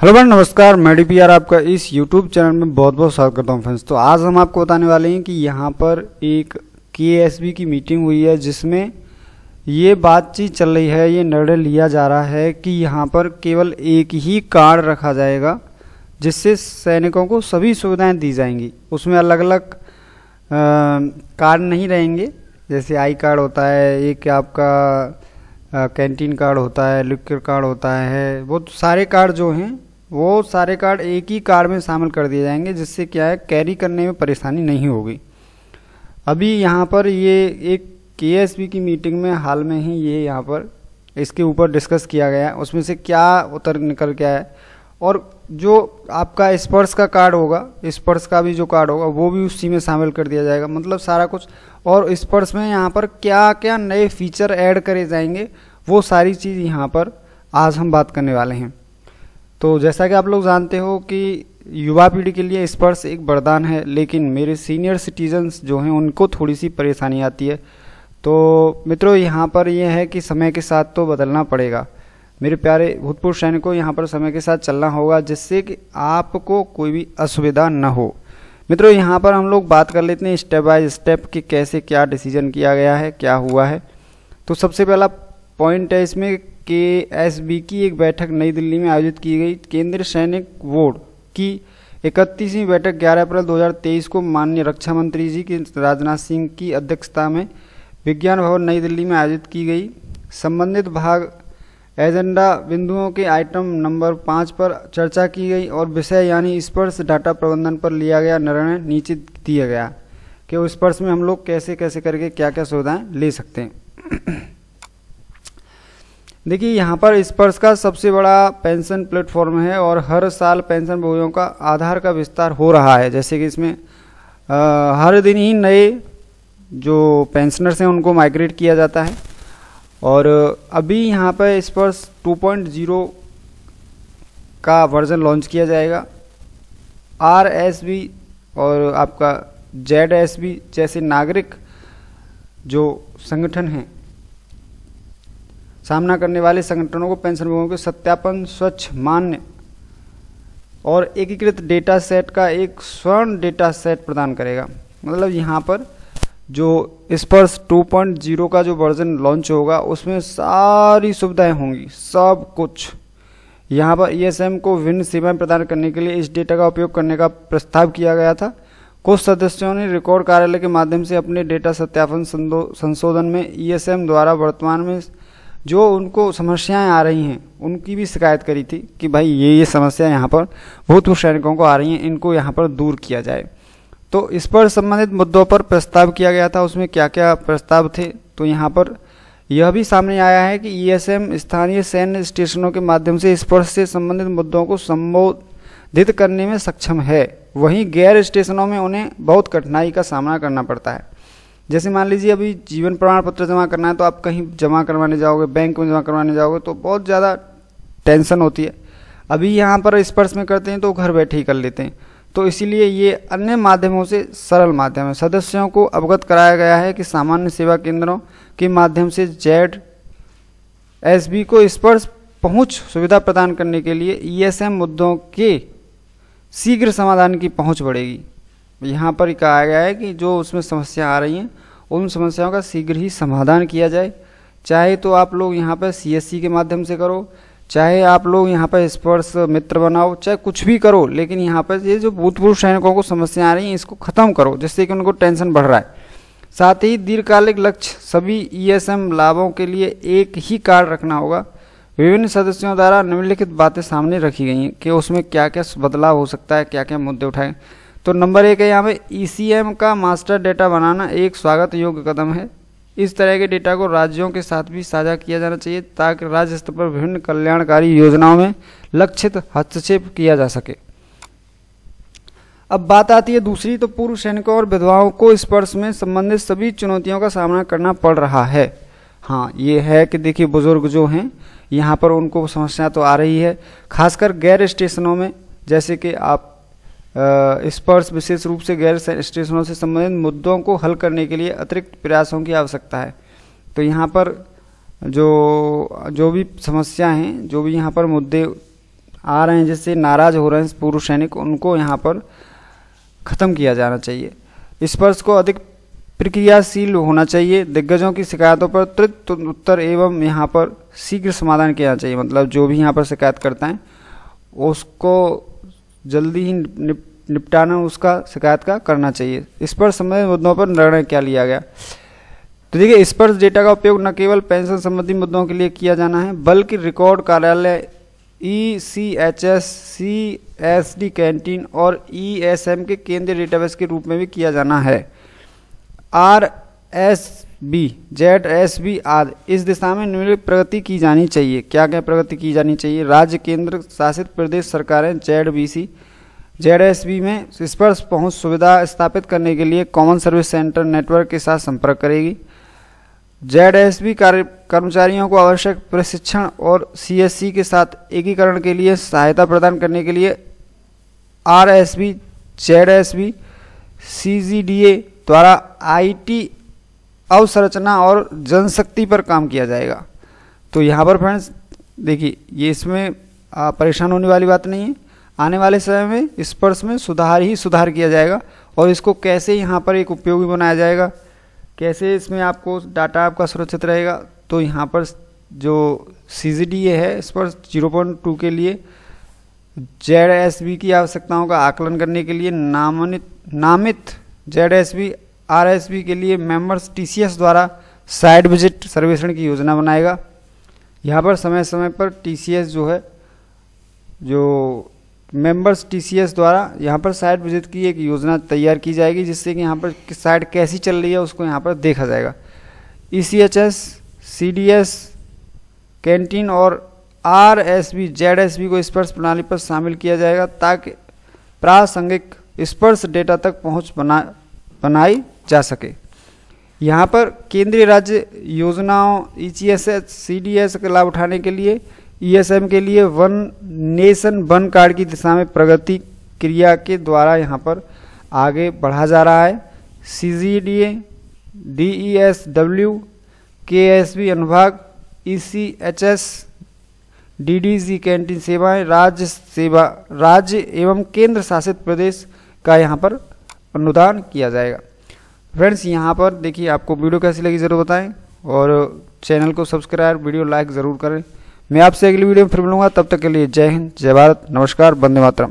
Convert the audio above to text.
hello friend नमस्कार मैं D P R आपका इस यूट्यूब चैनल में बहुत बहुत स्वागत करता हूं फ्रेंड्स तो आज हम आपको बताने वाले हैं कि यहाँ पर एक के की मीटिंग हुई है जिसमें ये बातचीत चल रही है ये निर्णय लिया जा रहा है कि यहाँ पर केवल एक ही कार्ड रखा जाएगा जिससे सैनिकों को सभी सुविधाएं दी जाएंगी उसमें अलग अलग कार्ड नहीं रहेंगे जैसे आई कार्ड होता है एक आपका कैंटीन कार्ड होता है लिक्विड कार्ड होता है वो सारे कार्ड जो हैं वो सारे कार्ड एक ही कार्ड में शामिल कर दिए जाएंगे जिससे क्या है कैरी करने में परेशानी नहीं होगी अभी यहाँ पर ये एक के की मीटिंग में हाल में ही ये यहाँ पर इसके ऊपर डिस्कस किया गया है उसमें से क्या उतर निकल के आए और जो आपका स्पर्श का कार्ड होगा स्पर्श का भी जो कार्ड होगा वो भी उसी में शामिल कर दिया जाएगा मतलब सारा कुछ और स्पर्श में यहाँ पर क्या क्या नए फीचर ऐड करे जाएंगे वो सारी चीज़ यहाँ पर आज हम बात करने वाले हैं तो जैसा कि आप लोग जानते हो कि युवा पीढ़ी के लिए स्पर्श एक वरदान है लेकिन मेरे सीनियर सिटीजन्स जो हैं उनको थोड़ी सी परेशानी आती है तो मित्रों यहाँ पर यह है कि समय के साथ तो बदलना पड़ेगा मेरे प्यारे भूतपूर्व सैनिक को यहाँ पर समय के साथ चलना होगा जिससे कि आपको कोई भी असुविधा न हो मित्रों यहाँ पर हम लोग बात कर लेते हैं स्टेप बाय स्टेप कि कैसे क्या डिसीजन किया गया है क्या हुआ है तो सबसे पहला पॉइंट है इसमें के एस बी की एक बैठक नई दिल्ली में आयोजित की गई केंद्रीय सैनिक बोर्ड की इकतीसवीं बैठक 11 अप्रैल 2023 को माननीय रक्षा मंत्री जी के राजनाथ सिंह की अध्यक्षता में विज्ञान भवन नई दिल्ली में आयोजित की गई संबंधित भाग एजेंडा बिंदुओं के आइटम नंबर पाँच पर चर्चा की गई और विषय यानी स्पर्श डाटा प्रबंधन पर लिया गया निर्णय नीचे दिया गया कि उस स्पर्श में हम लोग कैसे कैसे करके क्या क्या सुविधाएँ ले सकते हैं देखिए यहाँ पर स्पर्श का सबसे बड़ा पेंशन प्लेटफॉर्म है और हर साल पेंशन भोगियों का आधार का विस्तार हो रहा है जैसे कि इसमें आ, हर दिन ही नए जो पेंशनर्स हैं उनको माइग्रेट किया जाता है और अभी यहाँ पर स्पर्श 2.0 का वर्जन लॉन्च किया जाएगा आर एस बी और आपका जेड एस बी जैसे नागरिक जो संगठन हैं सामना करने वाले संगठनों को पेंशनभोगियों के सत्यापन स्वच्छ मान्य और एकीकृत डेटा सेट का एक स्वर्ण डेटा सेट प्रदान करेगा मतलब यहाँ पर जो स्पर्श 2.0 का जो वर्जन लॉन्च होगा उसमें सारी सुविधाएं होंगी सब कुछ यहाँ पर ईएसएम e को विभिन्न सेवाएं प्रदान करने के लिए इस डेटा का उपयोग करने का प्रस्ताव किया गया था कुछ सदस्यों ने रिकॉर्ड कार्यालय के माध्यम से अपने डेटा सत्यापन संशोधन में ईएसएम e द्वारा वर्तमान में जो उनको समस्याएं आ रही हैं उनकी भी शिकायत करी थी कि भाई ये ये समस्या यहाँ पर भूतपूर्व सैनिकों को आ रही हैं इनको यहाँ पर दूर किया जाए तो इस पर संबंधित मुद्दों पर प्रस्ताव किया गया था उसमें क्या क्या प्रस्ताव थे तो यहाँ पर यह भी सामने आया है कि ईएसएम e स्थानीय सैन्य स्टेशनों के माध्यम से स्पर्श से संबंधित मुद्दों को संबोधित करने में सक्षम है वहीं गैर स्टेशनों में उन्हें बहुत कठिनाई का सामना करना पड़ता है जैसे मान लीजिए अभी जीवन प्रमाण पत्र जमा करना है तो आप कहीं जमा करवाने जाओगे बैंक में जमा करवाने जाओगे तो बहुत ज़्यादा टेंशन होती है अभी यहाँ पर स्पर्श में करते हैं तो घर बैठे ही कर लेते हैं तो इसीलिए ये अन्य माध्यमों से सरल माध्यम है सदस्यों को अवगत कराया गया है कि सामान्य सेवा केंद्रों के माध्यम से जेड एस को स्पर्श पहुँच सुविधा प्रदान करने के लिए ई मुद्दों के शीघ्र समाधान की पहुँच बढ़ेगी यहाँ पर कहा गया है कि जो उसमें समस्या आ रही हैं उन समस्याओं का शीघ्र ही समाधान किया जाए चाहे तो आप लोग यहाँ पर सी e के माध्यम से करो चाहे आप लोग यहाँ पर स्पर्श मित्र बनाओ चाहे कुछ भी करो लेकिन यहाँ पर ये जो भूतपूर्व सैनिकों को समस्या आ रही हैं इसको ख़त्म करो जिससे कि उनको टेंशन बढ़ रहा है साथ ही दीर्घकालिक लक्ष्य सभी ईएसएम e लाभों के लिए एक ही कार्ड रखना होगा विभिन्न सदस्यों द्वारा निम्नलिखित बातें सामने रखी गई हैं कि उसमें क्या क्या बदलाव हो सकता है क्या क्या मुद्दे उठाए तो नंबर एक है यहाँ पे ई e का मास्टर डेटा बनाना एक स्वागत योग्य कदम है इस तरह के डेटा को राज्यों के साथ भी साझा किया जाना चाहिए ताकि राज्य स्तर पर विभिन्न कल्याणकारी योजनाओं में लक्षित हस्तक्षेप किया जा सके अब बात आती है दूसरी तो पूर्व सैनिकों और विधवाओं को स्पर्श में संबंधित सभी चुनौतियों का सामना करना पड़ रहा है हाँ ये है कि देखिए बुजुर्ग जो हैं यहाँ पर उनको समस्या तो आ रही है खासकर गैर स्टेशनों में जैसे कि आप स्पर्श विशेष रूप से गैर स्टेशनों से संबंधित मुद्दों को हल करने के लिए अतिरिक्त प्रयासों की आवश्यकता है तो यहाँ पर जो जो भी समस्या हैं जो भी यहाँ पर मुद्दे आ रहे हैं जिससे नाराज हो रहे हैं पूर्व सैनिक उनको यहाँ पर ख़त्म किया जाना चाहिए स्पर्श को अधिक प्रक्रियाशील होना चाहिए दिग्गजों की शिकायतों पर त्वरित उत्तर एवं यहाँ पर शीघ्र समाधान किया चाहिए मतलब जो भी यहाँ पर शिकायत करता है उसको जल्दी ही निप, निपटाना उसका शिकायत का करना चाहिए इस पर संबंधित मुद्दों पर निर्णय क्या लिया गया तो देखिए स्पर्श डेटा का उपयोग न केवल पेंशन संबंधी मुद्दों के लिए किया जाना है बल्कि रिकॉर्ड कार्यालय E C H S C S D canteen और ई एस एम के केंद्रीय डेटाबेस के रूप में भी किया जाना है R S B Z S B आदि इस दिशा में निम्नलिखित प्रगति की जानी चाहिए क्या क्या प्रगति की जानी चाहिए राज्य केंद्र शासित प्रदेश सरकारें Z B C Z S B में स्पर्श पहुंच सुविधा स्थापित करने के लिए कॉमन सर्विस सेंटर नेटवर्क के साथ संपर्क करेगी जेड एस बी कर्मचारियों को आवश्यक प्रशिक्षण और सी एस सी के साथ एकीकरण के लिए सहायता प्रदान करने के लिए R S B Z S B C G D A द्वारा आई टी अवसंरचना और जनशक्ति पर काम किया जाएगा तो यहाँ पर फ्रेंड्स देखिए ये इसमें परेशान होने वाली बात नहीं है आने वाले समय में स्पर्श में सुधार ही सुधार किया जाएगा और इसको कैसे यहाँ पर एक उपयोगी बनाया जाएगा कैसे इसमें आपको डाटा आपका सुरक्षित रहेगा तो यहाँ पर जो सी है स्पर्श जीरो पॉइंट टू के लिए जेड एस बी की आवश्यकताओं का आकलन करने के लिए नामित नामित जेड एस बी आरएसबी के लिए मेंबर्स टीसीएस द्वारा साइड विजिट सर्वेक्षण की योजना बनाएगा यहाँ पर समय समय पर टीसीएस जो है जो मेंबर्स टीसीएस द्वारा यहाँ पर साइड विजिट की एक योजना तैयार की जाएगी जिससे कि यहाँ पर साइड कैसी चल रही है उसको यहाँ पर देखा जाएगा E C H S C D S canteen और R S B Z S B को स्पर्श प्रणाली पर शामिल किया जाएगा ताकि प्रासंगिक स्पर्श डेटा तक पहुँच बना बनाई जा सके यहाँ पर केंद्रीय राज्य योजनाओं E C S S C D S का लाभ उठाने के लिए ई एस एम के लिए वन नेशन वन कार्ड की दिशा में प्रगति क्रिया के द्वारा यहाँ पर आगे बढ़ा जा रहा है C G D A D E S W के एस बी अनुभाग E C H S D D G canteen सेवाएँ राज्य सेवा राज्य एवं केंद्र शासित प्रदेश का यहाँ पर अनुदान किया जाएगा फ्रेंड्स यहाँ पर देखिए आपको वीडियो कैसी लगी ज़रूर बताएं और चैनल को सब्सक्राइब वीडियो लाइक ज़रूर करें मैं आपसे अगली वीडियो में फिर मिलूंगा तब तक के लिए जय हिंद जय भारत नमस्कार बंदे मातरम